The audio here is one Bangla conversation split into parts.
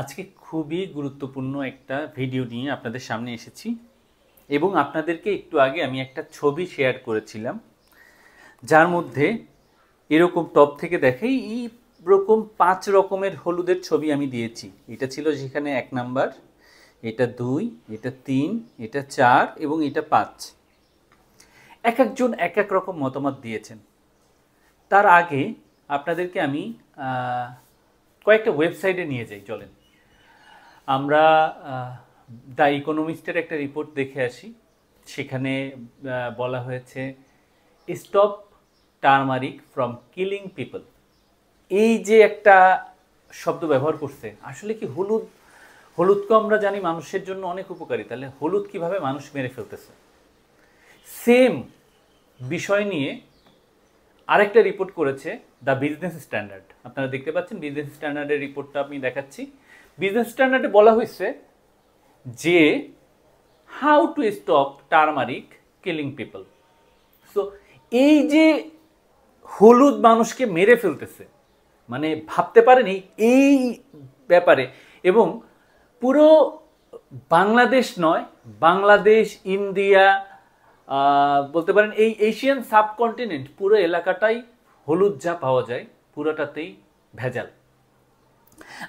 আজকে খুবই গুরুত্বপূর্ণ একটা ভিডিও নিয়ে আপনাদের সামনে এসেছি এবং আপনাদেরকে একটু আগে আমি একটা ছবি শেয়ার করেছিলাম যার মধ্যে এরকম টপ থেকে দেখেই এই রকম পাঁচ রকমের হলুদের ছবি আমি দিয়েছি এটা ছিল যেখানে এক নাম্বার এটা দুই এটা তিন এটা চার এবং এটা পাঁচ এক একজন এক এক রকম মতামত দিয়েছেন তার আগে আপনাদেরকে আমি কয়েকটা ওয়েবসাইটে নিয়ে যাই চলেন আমরা দ্য ইকোনমিস্টের একটা রিপোর্ট দেখে আসি সেখানে বলা হয়েছে stop turmeric from killing people এই যে একটা শব্দ ব্যবহার করছে আসলে কি হলুদ হলুদকে আমরা জানি মানুষের জন্য অনেক উপকারী তাহলে হলুদ কিভাবে মানুষ মেরে ফেলতেছে সেম বিষয় নিয়ে আরেকটা রিপোর্ট করেছে দ্য বিজনেস স্ট্যান্ডার্ড আপনারা দেখতে পাচ্ছেন বিজনেস স্ট্যান্ডার্ডের রিপোর্টটা আমি দেখাচ্ছি বিজনেস স্ট্যান্ডার্ডে বলা হয়েছে যে how to stop turmeric killing people so এই যে হলুদ মানুষকে মেরে ফেলতেছে মানে ভাবতে পারেনি এই ব্যাপারে এবং পুরো বাংলাদেশ নয় বাংলাদেশ ইন্ডিয়া বলতে পারেন এই এশিয়ান সাবকন্টিনেন্ট পুরো এলাকাটাই হলুদ যা পাওয়া যায় পুরোটাতেই ভেজাল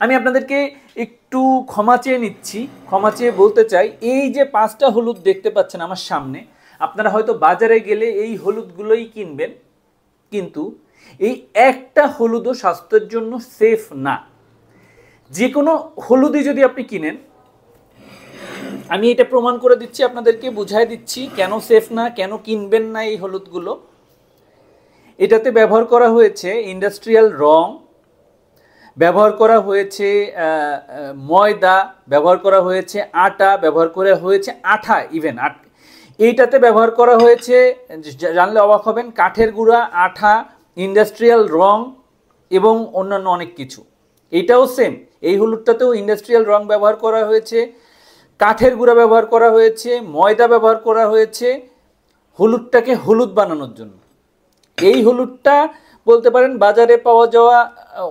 আমি আপনাদেরকে একটু ক্ষমা চেয়ে নিচ্ছি ক্ষমা চেয়ে বলতে চাই এই যে পাঁচটা হলুদ দেখতে পাচ্ছেন আমার সামনে আপনারা হয়তো বাজারে গেলে এই হলুদগুলোই কিনবেন কিন্তু এই একটা হলুদও স্বাস্থ্যের জন্য সেফ না যে কোনো হলুদই যদি আপনি কিনেন আমি এটা প্রমাণ করে দিচ্ছি আপনাদেরকে বুঝাই দিচ্ছি কেন সেফ না কেন কিনবেন না এই হলুদগুলো এটাতে ব্যবহার করা হয়েছে ইন্ডাস্ট্রিয়াল রং ব্যবহার করা হয়েছে ময়দা ব্যবহার করা হয়েছে আটা ব্যবহার করা হয়েছে আঠা ইভেন আট এইটাতে ব্যবহার করা হয়েছে জানলে অবাক হবেন কাঠের গুঁড়া আঠা ইন্ডাস্ট্রিয়াল রং এবং অন্যান্য অনেক কিছু এটাও সেম এই হলুদটাতেও ইন্ডাস্ট্রিয়াল রং ব্যবহার করা হয়েছে কাঠের গুঁড়া ব্যবহার করা হয়েছে ময়দা ব্যবহার করা হয়েছে হলুদটাকে হলুদ বানানোর জন্য এই হলুদটা বলতে পারেন বাজারে পাওয়া যাওয়া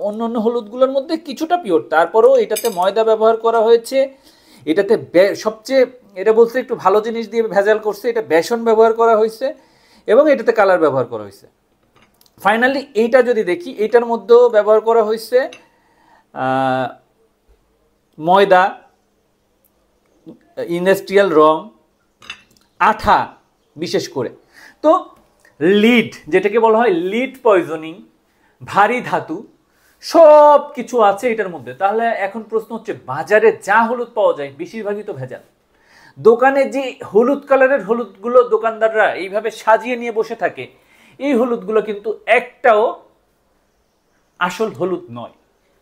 অন্য অন্য হলুদগুলোর মধ্যে কিছুটা পিওর তারপরেও এটাতে ময়দা ব্যবহার করা হয়েছে এটাতে সবচেয়ে এটা বলতে একটু ভালো জিনিস দিয়ে ভেজাল করছে এটা বেসন ব্যবহার করা হয়েছে এবং এটাতে কালার ব্যবহার করা হয়েছে ফাইনালি এইটা যদি দেখি এইটার মধ্যেও ব্যবহার করা হয়েছে ময়দা ইন্ডাস্ট্রিয়াল রং আঠা বিশেষ করে তো লিড যেটাকে বলা হয় লিড পয়জনিং ভারী ধাতু সব কিছু আছে এটার মধ্যে তাহলে এখন প্রশ্ন হচ্ছে বাজারে যা হলুদ পাওয়া যায় বেশিরভাগই তো ভেজাল দোকানে যে হলুদ কালারের হলুদগুলো দোকানদাররা এইভাবে সাজিয়ে নিয়ে বসে থাকে এই হলুদগুলো কিন্তু একটাও আসল হলুদ নয়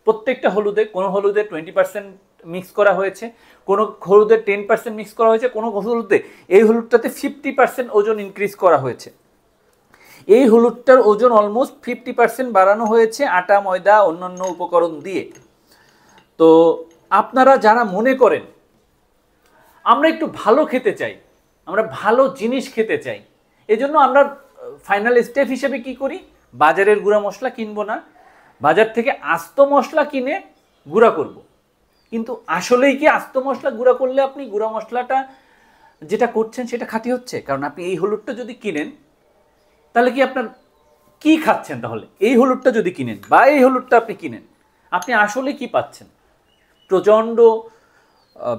প্রত্যেকটা হলুদে কোনো হলুদে টোয়েন্টি পার্সেন্ট মিক্স করা হয়েছে কোনো হলুদে টেন পার্সেন্ট মিক্স করা হয়েছে কোনো হলুদে এই হলুদটাতে ফিফটি পার্সেন্ট ওজন ইনক্রিজ করা হয়েছে এই হলুদটার ওজন অলমোস্ট ফিফটি পার্সেন্ট বাড়ানো হয়েছে আটা ময়দা অন্যান্য উপকরণ দিয়ে তো আপনারা যারা মনে করেন আমরা একটু ভালো খেতে চাই আমরা ভালো জিনিস খেতে চাই এজন্য আমরা ফাইনাল স্টেপ হিসেবে কি করি বাজারের গুঁড়া মশলা কিনবো না বাজার থেকে আস্ত মশলা কিনে গুঁড়া করব। কিন্তু আসলেই কি আস্ত মশলা গুঁড়া করলে আপনি গুঁড়া মশলাটা যেটা করছেন সেটা খাঁটি হচ্ছে কারণ আপনি এই হলুদটা যদি কিনেন তাহলে কি আপনার কি খাচ্ছেন তাহলে এই হলুদটা যদি কিনেন বা এই হলুদটা আপনি কিনেন আপনি আসলে কি পাচ্ছেন প্রচণ্ড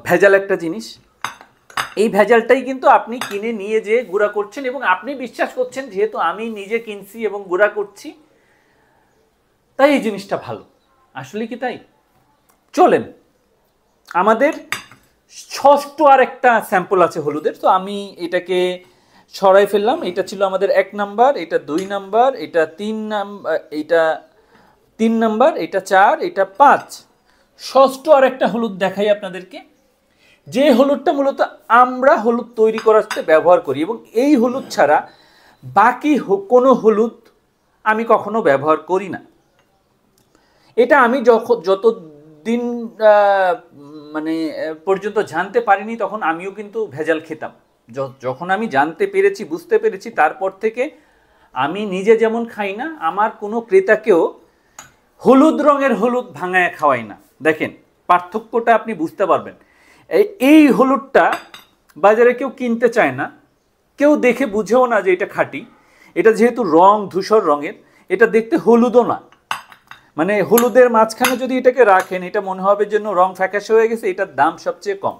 ভেজাল একটা জিনিস এই ভেজালটাই কিন্তু আপনি কিনে নিয়ে যেয়ে গুঁড়া করছেন এবং আপনি বিশ্বাস করছেন যেহেতু আমি নিজে কিনছি এবং গুঁড়া করছি তাই এই জিনিসটা ভালো আসলে কি তাই চলেন আমাদের ষষ্ঠ আর একটা স্যাম্পল আছে হলুদের তো আমি এটাকে সরাই ফেললাম এটা ছিল আমাদের এক নাম্বার এটা দুই নাম্বার এটা তিন নাম্বার এটা তিন নাম্বার এটা চার এটা পাঁচ ষষ্ঠ আর একটা হলুদ দেখাই আপনাদেরকে যে হলুদটা মূলত আমরা হলুদ তৈরি করার ব্যবহার করি এবং এই হলুদ ছাড়া বাকি কোনো হলুদ আমি কখনো ব্যবহার করি না এটা আমি যখন যত দিন মানে পর্যন্ত জানতে পারিনি তখন আমিও কিন্তু ভেজাল খেতাম যখন আমি জানতে পেরেছি বুঝতে পেরেছি তারপর থেকে আমি নিজে যেমন খাই না আমার কোনো ক্রেতাকেও হলুদ রঙের হলুদ ভাঙায় খাওয়াই না দেখেন পার্থক্যটা আপনি বুঝতে পারবেন এই হলুদটা বাজারে কেউ কিনতে চায় না কেউ দেখে বুঝেও না যে এটা খাঁটি এটা যেহেতু রং ধূসর রঙের এটা দেখতে হলুদও না মানে হলুদের মাঝখানে যদি এটাকে রাখেন এটা মনে হবে জন্য রং ফ্যাকাশে হয়ে গেছে এটার দাম সবচেয়ে কম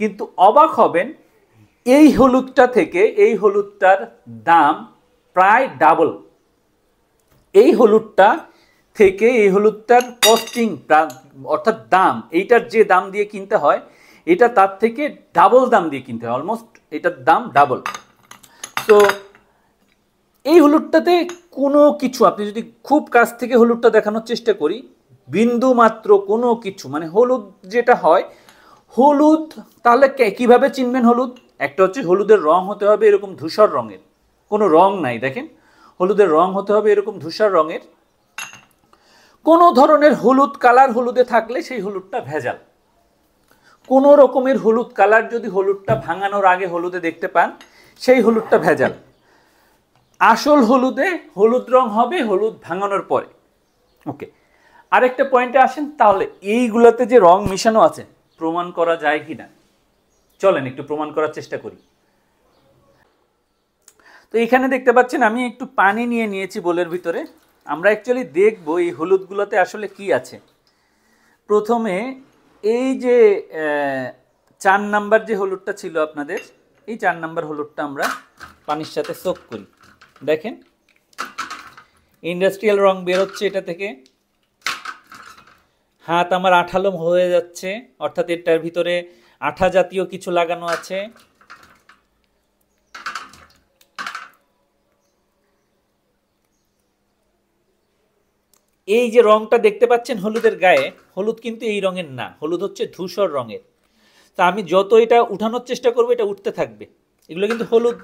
কিন্তু অবাক হবেন এই হলুদটা থেকে এই হলুদটার দাম প্রায় ডাবল এই হলুদটা থেকে এই হলুদটার কস্টিং অর্থাৎ দাম এইটার যে দাম দিয়ে কিনতে হয় এটা তার থেকে ডাবল দাম দিয়ে কিনতে হয় অলমোস্ট এটার দাম ডাবল তো এই হলুদটাতে কোনো কিছু আপনি যদি খুব কাছ থেকে হলুদটা দেখানোর চেষ্টা করি বিন্দু মাত্র কোনো কিছু মানে হলুদ যেটা হয় হলুদ তাহলে কীভাবে চিনবেন হলুদ একটা হচ্ছে হলুদের রং হতে হবে এরকম ধূসর রঙের কোনো রং নাই দেখেন হলুদের রং হতে হবে এরকম ধূসর রঙের কোনো ধরনের হলুদ কালার হলুদে থাকলে সেই হলুদটা ভেজাল কোনো রকমের হলুদ কালার যদি হলুদটা ভাঙানোর আগে হলুদে দেখতে পান সেই হলুদটা ভেজাল আসল হলুদে হলুদ রং হবে হলুদ ভাঙানোর পরে ওকে আরেকটা পয়েন্টে আসেন তাহলে এইগুলোতে যে রং মিশানো আছে প্রমাণ করা যায় কি না চলেন একটু প্রমাণ করার চেষ্টা করি তো এখানে দেখতে পাচ্ছেন আমি একটু পানি নিয়ে নিয়েছি বোলের ভিতরে আমরা অ্যাকচুয়ালি দেখব এই হলুদগুলোতে আসলে কি আছে প্রথমে এই যে চার নাম্বার যে হলুদটা ছিল আপনাদের এই চার নাম্বার হলুদটা আমরা পানির সাথে সোক করি দেখেন ইন্ডাস্ট্রিয়াল রং বেরোচ্ছে এটা থেকে হাত আমার আঠালো হয়ে যাচ্ছে অর্থাৎ এটার ভিতরে আঠা জাতীয় কিছু লাগানো আছে এই যে রংটা দেখতে পাচ্ছেন হলুদের গায়ে হলুদ কিন্তু এই রঙের না হলুদ হচ্ছে ধূসর রঙের তা আমি যত এটা উঠানোর চেষ্টা করবো এটা উঠতে থাকবে এগুলো কিন্তু হলুদ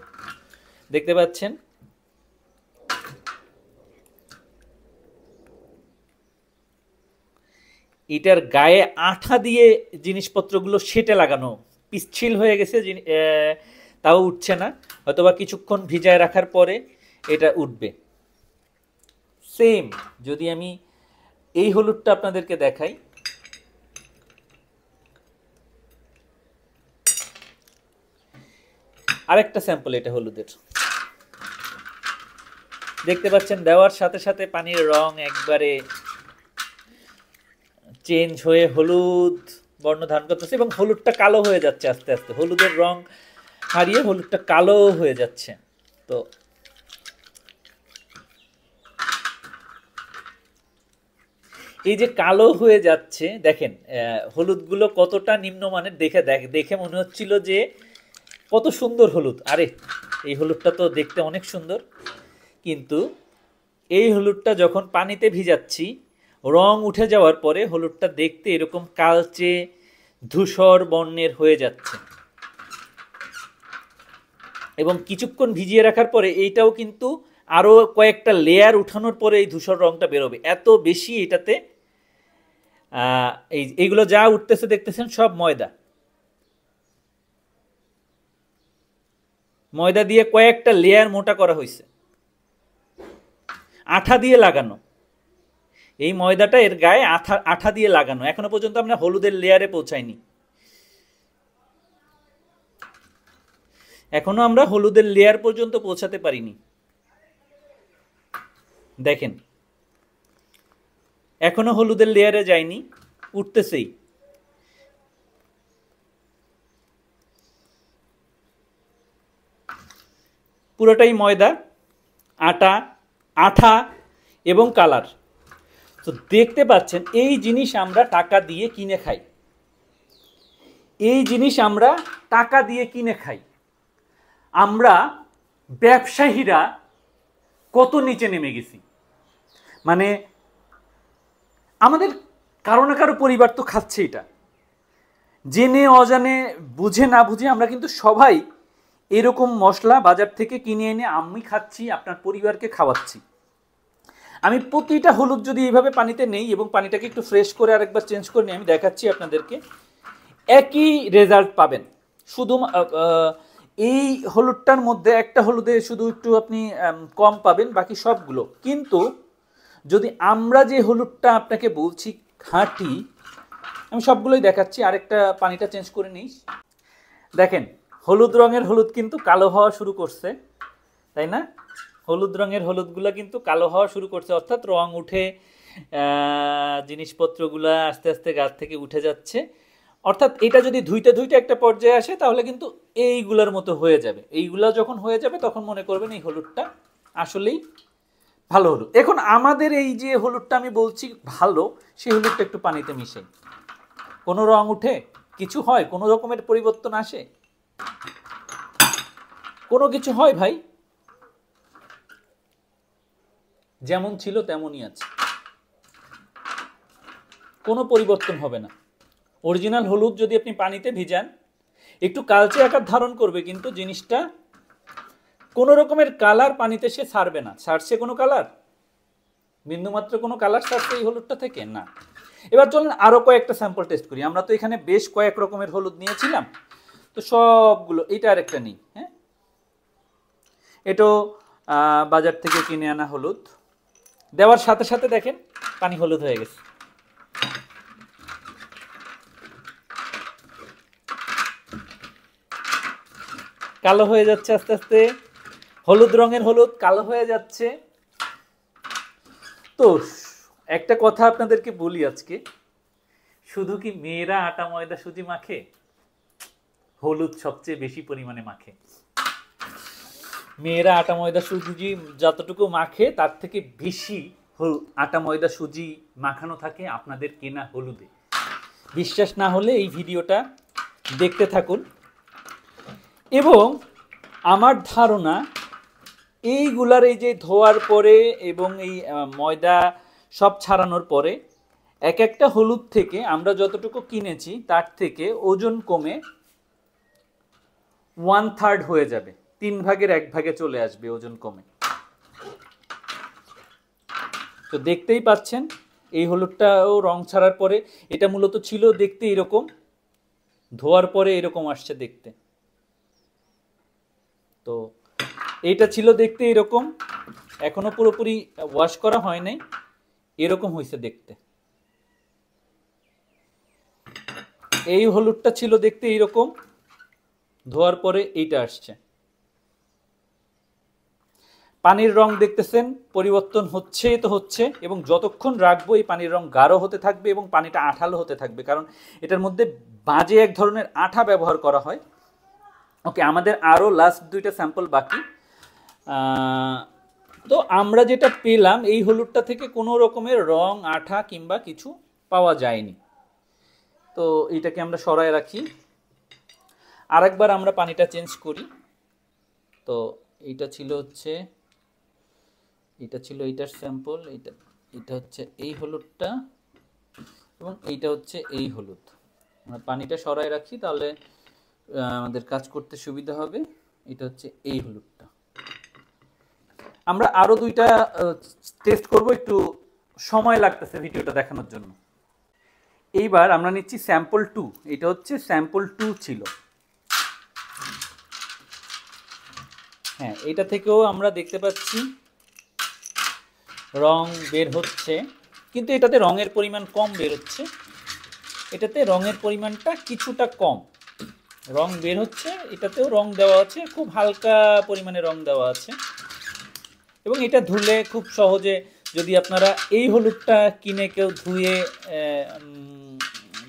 দেখতে পাচ্ছেন এটার গায়ে আঠা দিয়ে জিনিসপত্রগুলো সেটে লাগানো পিচ্ছিল হয়ে গেছে তাও উঠছে না অথবা কিছুক্ষণ ভিজায় রাখার পরে এটা উঠবে সেম যদি আমি এই হলুদটা আপনাদেরকে দেখাই আরেকটা স্যাম্পল এটা হলুদের দেখতে পাচ্ছেন দেওয়ার সাথে সাথে পানির রং একবারে চেঞ্জ হয়ে হলুদ বর্ণ ধারণ করতেছে এবং হলুদটা কালো হয়ে যাচ্ছে আস্তে আস্তে হলুদের রং হারিয়ে হলুদটা কালো হয়ে যাচ্ছে তো এই যে কালো হয়ে যাচ্ছে দেখেন হলুদগুলো কতটা নিম্নমানের দেখে দেখ দেখে মনে হচ্ছিল যে কত সুন্দর হলুদ আরে এই হলুদটা তো দেখতে অনেক সুন্দর কিন্তু এই হলুদটা যখন পানিতে ভিজাচ্ছি রং উঠে যাওয়ার পরে হলুদটা দেখতে এরকম কালচে ধূসর বর্ণের হয়ে যাচ্ছে এবং কিছুক্ষণ ভিজিয়ে রাখার পরে এইটাও কিন্তু আরও কয়েকটা লেয়ার উঠানোর পরে এই ধূসর রঙটা বেরোবে এত বেশি এটাতে এই এইগুলো যা উঠতেছে দেখতেছেন সব ময়দা ময়দা দিয়ে কয়েকটা লেয়ার মোটা করা হয়েছে আঠা দিয়ে লাগানো এই ময়দাটা এর গায়ে আঠা আঠা দিয়ে লাগানো এখনো পর্যন্ত আমরা হলুদের লেয়ারে পৌঁছাইনি এখনো আমরা হলুদের লেয়ার পর্যন্ত পৌঁছাতে পারিনি দেখেন এখনো হলুদের লেয়ারে যায়নি উঠতেছেই পুরোটাই ময়দা আটা আঠা এবং কালার তো দেখতে পাচ্ছেন এই জিনিস আমরা টাকা দিয়ে কিনে খাই এই জিনিস আমরা টাকা দিয়ে কিনে খাই আমরা ব্যবসায়ীরা কত নিচে নেমে গেছি মানে আমাদের কারো না কারো পরিবার তো খাচ্ছে এটা জেনে অজানে বুঝে না বুঝে আমরা কিন্তু সবাই এরকম মশলা বাজার থেকে কিনে এনে আমি খাচ্ছি আপনার পরিবারকে খাওয়াচ্ছি আমি প্রতিটা হলুদ যদি এইভাবে পানিতে নেই এবং পানিটাকে একটু ফ্রেশ করে আরেকবার চেঞ্জ করে নিই আমি দেখাচ্ছি আপনাদেরকে একই রেজাল্ট পাবেন শুধু এই হলুদটার মধ্যে একটা হলুদে শুধু একটু আপনি কম পাবেন বাকি সবগুলো কিন্তু যদি আমরা যে হলুদটা আপনাকে বলছি খাঁটি আমি সবগুলোই দেখাচ্ছি আরেকটা পানিটা চেঞ্জ করে নিই দেখেন হলুদ রঙের হলুদ কিন্তু কালো হওয়া শুরু করছে তাই না হলুদ রঙের হলুদগুলো কিন্তু কালো হওয়া শুরু করছে অর্থাৎ রং উঠে জিনিসপত্রগুলো আস্তে আস্তে গাছ থেকে উঠে যাচ্ছে অর্থাৎ এটা যদি ধুইতে ধুইতে একটা পর্যায়ে আসে তাহলে কিন্তু এইগুলার মতো হয়ে যাবে এইগুলা যখন হয়ে যাবে তখন মনে করবেন এই হলুদটা আসলেই ভালো হলুদ এখন আমাদের এই যে হলুদটা আমি বলছি ভালো সেই হলুদটা একটু পানিতে মিশে কোনো রং উঠে কিছু হয় কোনো রকমের পরিবর্তন আসে কোনো কিছু হয় ভাই যেমন ছিল তেমনই আছে কোনো পরিবর্তন হবে না অরিজিনাল হলুদ যদি আপনি পানিতে ভিজান একটু কালচে আকার ধারণ করবে কিন্তু জিনিসটা কোনো রকমের কালার পানিতে সে ছাড়বে না ছাড়ছে কোনো কালার বিন্দুমাত্র কোনো কালার ছাড়ছে এই হলুদটা থেকে না এবার চলুন আরও কয়েকটা স্যাম্পল টেস্ট করি আমরা তো এখানে বেশ কয়েক রকমের হলুদ নিয়েছিলাম তো সবগুলো এটা একটা নিই হ্যাঁ এটাও বাজার থেকে কিনে আনা হলুদ দেওয়ার সাথে সাথে দেখেন পানি হলুদ হয়ে গেছে কালো হয়ে যাচ্ছে আস্তে আস্তে হলুদ রঙের হলুদ কালো হয়ে যাচ্ছে তো একটা কথা আপনাদেরকে বলি আজকে শুধু কি মেয়েরা আটা ময়দা সুজি মাখে হলুদ সবচেয়ে বেশি পরিমাণে মাখে মেয়েরা আটা ময়দা সুজি যতটুকু মাখে তার থেকে বেশি আটা ময়দা সুজি মাখানো থাকে আপনাদের কেনা হলুদে বিশ্বাস না হলে এই ভিডিওটা দেখতে থাকুন এবং আমার ধারণা এইগুলার এই যে ধোয়ার পরে এবং এই ময়দা সব ছাড়ানোর পরে এক একটা হলুদ থেকে আমরা যতটুকু কিনেছি তার থেকে ওজন কমে ওয়ান থার্ড হয়ে যাবে তিন ভাগের এক ভাগে চলে আসবে ওজন কমে তো দেখতেই পাচ্ছেন এই হলুদটাও রং ছাড়ার পরে এটা মূলত ছিল দেখতে এরকম ধোয়ার পরে এরকম আসছে দেখতে তো এইটা ছিল দেখতে এরকম এখনো পুরোপুরি ওয়াশ করা হয় নাই এরকম হয়েছে দেখতে এই হলুদটা ছিল দেখতে এইরকম ধোয়ার পরে এইটা আসছে পানির রং দেখতেছেন পরিবর্তন হচ্ছে তো হচ্ছে এবং যতক্ষণ রাখবো এই পানির রং গাঢ় হতে থাকবে এবং পানিটা আঠালো হতে থাকবে কারণ এটার মধ্যে বাজে এক ধরনের আঠা ব্যবহার করা হয় ওকে আমাদের আরও লাস্ট দুইটা স্যাম্পল বাকি তো আমরা যেটা পেলাম এই হলুদটা থেকে কোনো রকমের রং আঠা কিংবা কিছু পাওয়া যায়নি তো এটাকে আমরা সরায় রাখি আরেকবার আমরা পানিটা চেঞ্জ করি তো এইটা ছিল হচ্ছে এটা ছিল এইটার স্যাম্পল এটা এটা হচ্ছে এই হলুদটা এবং এইটা হচ্ছে এই হলুদ আমরা পানিটা সরাই রাখি তাহলে আমাদের কাজ করতে সুবিধা হবে এটা হচ্ছে এই হলুদটা আমরা আরও দুইটা টেস্ট করব একটু সময় লাগতেছে ভিডিওটা দেখানোর জন্য এইবার আমরা নিচ্ছি স্যাম্পল টু এটা হচ্ছে স্যাম্পল টু ছিল হ্যাঁ এটা থেকেও আমরা দেখতে পাচ্ছি রং বের হচ্ছে কিন্তু এটাতে রঙের পরিমাণ কম বের হচ্ছে এটাতে রঙের পরিমাণটা কিছুটা কম রং বের হচ্ছে এটাতেও রং দেওয়া আছে খুব হালকা পরিমাণে রং দেওয়া আছে এবং এটা ধুলে খুব সহজে যদি আপনারা এই হলুদটা কিনে কেউ ধুয়ে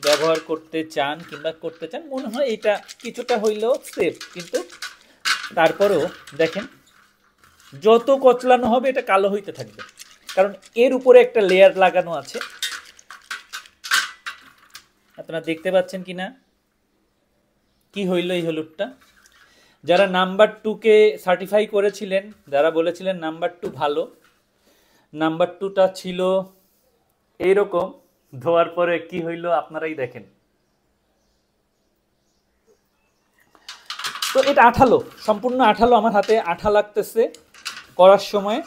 ব্যবহার করতে চান কিংবা করতে চান মনে হয় এটা কিছুটা হইলেও সেফ কিন্তু তারপরেও দেখেন যত কচলানো হবে এটা কালো হইতে থাকবে কারণ এর উপরে একটা লেয়ার লাগানো আছে আপনারা দেখতে পাচ্ছেন কি না কি হইল এই হলুদটা যারা নাম্বার টুকে সার্টিফাই করেছিলেন যারা বলেছিলেন নাম্বার টু ভালো নাম্বার টুটা ছিল এইরকম ধোয়ার পরে কি হইল আপনারাই দেখেন তো এটা আঠালো সম্পূর্ণ আঠালো আমার হাতে আঠা লাগতেছে করার সময়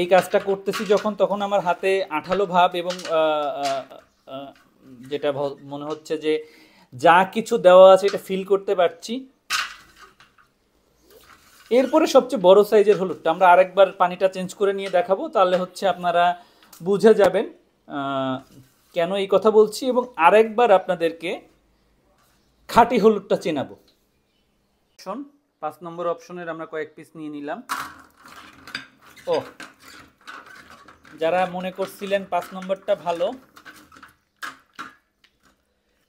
এই কাজটা করতেছি যখন তখন আমার হাতে আঠালো ভাব এবং যেটা মনে হচ্ছে যে যা কিছু দেওয়া আছে এটা ফিল করতে পারছি এরপরে সবচেয়ে বড় সাইজের হলুদটা আমরা আরেকবার পানিটা চেঞ্জ করে নিয়ে দেখাবো তাহলে হচ্ছে আপনারা বুঝে যাবেন কেন এই কথা বলছি এবং আরেকবার আপনাদেরকে খাঁটি হলুদটা চেনাবো অপশন পাঁচ নম্বর অপশনের আমরা কয়েক পিস নিয়ে নিলাম ও যারা মনে করছিলেন পাঁচ নম্বরটা ভালো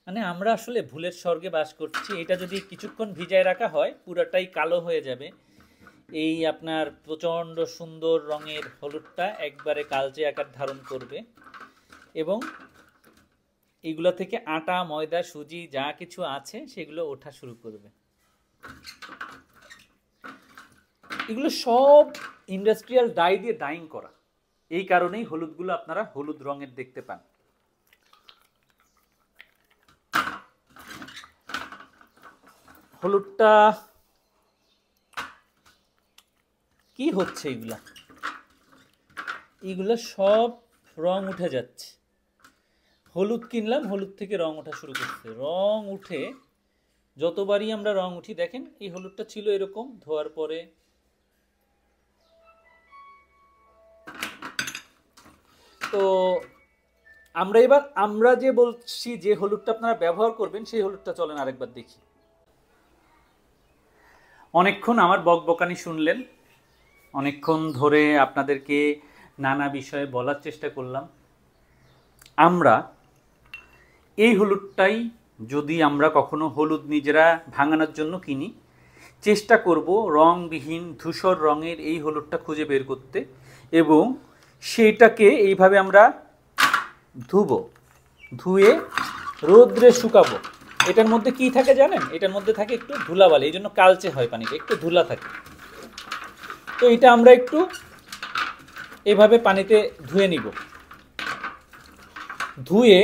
মানে আমরা আসলে ভুলের স্বর্গে বাস করছি এটা যদি কিছুক্ষণ ভিজায় রাখা হয় পুরোটাই কালো হয়ে যাবে এই আপনার প্রচণ্ড সুন্দর রঙের হলুদটা একবারে কালচে আকার ধারণ করবে এবং এগুলো থেকে আটা ময়দা সুজি যা কিছু আছে সেগুলো ওঠা শুরু করবে এগুলো সব ইন্ডাস্ট্রিয়াল ডাই দিয়ে ডাইং করা এই কারণেই হলুদগুলো আপনারা হলুদ রঙের দেখতে পান হলুদটা কি হচ্ছে এগুলা এগুলা সব রং উঠে যাচ্ছে হলুদ কিনলাম হলুদ থেকে রং ওঠা শুরু করছে রং উঠে যতবারই আমরা রং উঠি দেখেন এই হলুদটা ছিল এরকম ধোয়ার পরে তো আমরা এবার আমরা যে বলছি যে হলুদটা আপনারা ব্যবহার করবেন সেই হলুদটা চলেন আরেকবার দেখি অনেকক্ষণ আমার বকবকানি শুনলেন অনেকক্ষণ ধরে আপনাদেরকে নানা বিষয়ে বলার চেষ্টা করলাম আমরা এই হলুদটাই যদি আমরা কখনো হলুদ নিজেরা ভাঙানোর জন্য কিনি চেষ্টা করব রংবিহীন ধূসর রঙের এই হলুদটা খুঁজে বের করতে এবং সেইটাকে এইভাবে আমরা ধুব ধুয়ে রোদ্রে শুকাবো এটার মধ্যে কি থাকে জানেন এটার মধ্যে থাকে একটু ধুলাবালি এই জন্য কালচে হয় পানিটা একটু ধুলা থাকে তো এটা আমরা একটু এভাবে পানিতে ধুয়ে নিব ধুয়ে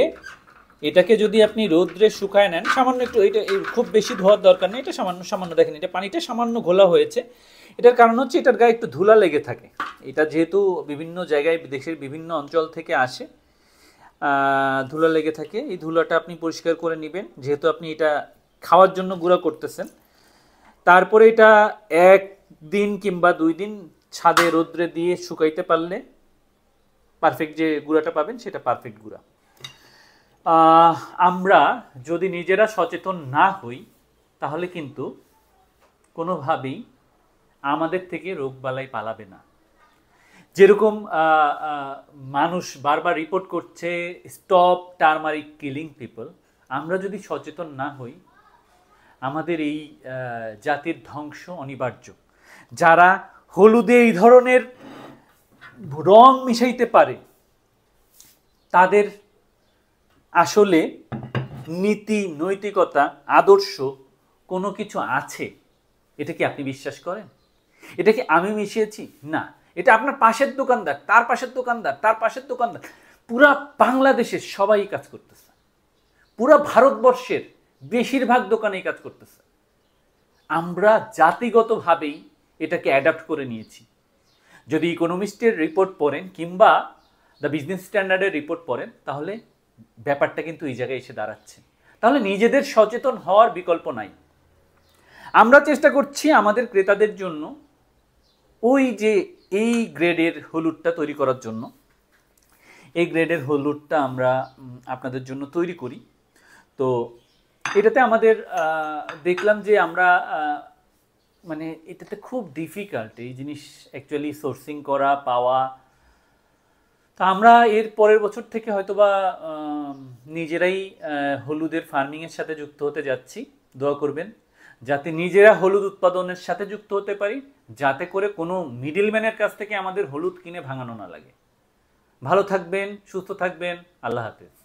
এটাকে যদি আপনি রোদ্রে শুকায় নেন সামান্য একটু এটা খুব বেশি ধোয়ার দরকার নেই এটা সামান্য সামান্য দেখেন এটা পানিটা সামান্য ঘোলা হয়েছে এটার কারণ হচ্ছে এটার গায়ে একটু ধুলা লেগে থাকে এটা যেহেতু বিভিন্ন জায়গায় দেশের বিভিন্ন অঞ্চল থেকে আসে ধুলা লেগে থাকে এই ধুলাটা আপনি পরিষ্কার করে নেবেন যেহেতু আপনি এটা খাওয়ার জন্য গুঁড়া করতেছেন তারপরে এটা এক দিন কিংবা দুই দিন ছাদে রোদ্রে দিয়ে শুকাইতে পারলে পারফেক্ট যে গুঁড়াটা পাবেন সেটা পারফেক্ট গুঁড়া আমরা যদি নিজেরা সচেতন না হই তাহলে কিন্তু কোনোভাবেই আমাদের থেকে রোগবালাই পালাবে না যেরকম মানুষ বারবার রিপোর্ট করছে স্টপ টার্মারিক কিলিং পিপল আমরা যদি সচেতন না হই আমাদের এই জাতির ধ্বংস অনিবার্য যারা হলুদে এই ধরনের রং মিশাইতে পারে তাদের আসলে নীতি নৈতিকতা আদর্শ কোনো কিছু আছে এটা কি আপনি বিশ্বাস করেন এটা কি আমি মিশিয়েছি না এটা আপনার পাশের দোকানদার তার পাশের দোকানদার তার পাশের দোকানদার পুরা বাংলাদেশের সবাই কাজ করতেছে পুরা ভারতবর্ষের বেশিরভাগ দোকানে কাজ করতেছে আমরা জাতিগতভাবেই এটাকে অ্যাডাপ্ট করে নিয়েছি যদি ইকোনমিস্টের রিপোর্ট পড়েন কিংবা দ্য বিজনেস স্ট্যান্ডার্ডের রিপোর্ট পড়েন তাহলে ব্যাপারটা কিন্তু এই জায়গায় এসে দাঁড়াচ্ছে তাহলে নিজেদের সচেতন হওয়ার বিকল্প নাই আমরা চেষ্টা করছি আমাদের ক্রেতাদের জন্য ওই যে এই গ্রেডের হলুদটা তৈরি করার জন্য এই গ্রেডের হলুদটা আমরা আপনাদের জন্য তৈরি করি তো এটাতে আমাদের দেখলাম যে আমরা মানে এটাতে খুব ডিফিকাল্ট এই জিনিস অ্যাকচুয়ালি সোর্সিং করা পাওয়া তো আমরা এর পরের বছর থেকে হয়তোবা নিজেরাই হলুদের ফার্মিংয়ের সাথে যুক্ত হতে যাচ্ছি দোয়া করবেন যাতে নিজেরা হলুদ উৎপাদনের সাথে যুক্ত হতে পারি যাতে করে কোনো মিডিলম্যানের কাছ থেকে আমাদের হলুদ কিনে ভাঙানো না লাগে ভালো থাকবেন সুস্থ থাকবেন আল্লাহ হাফেজ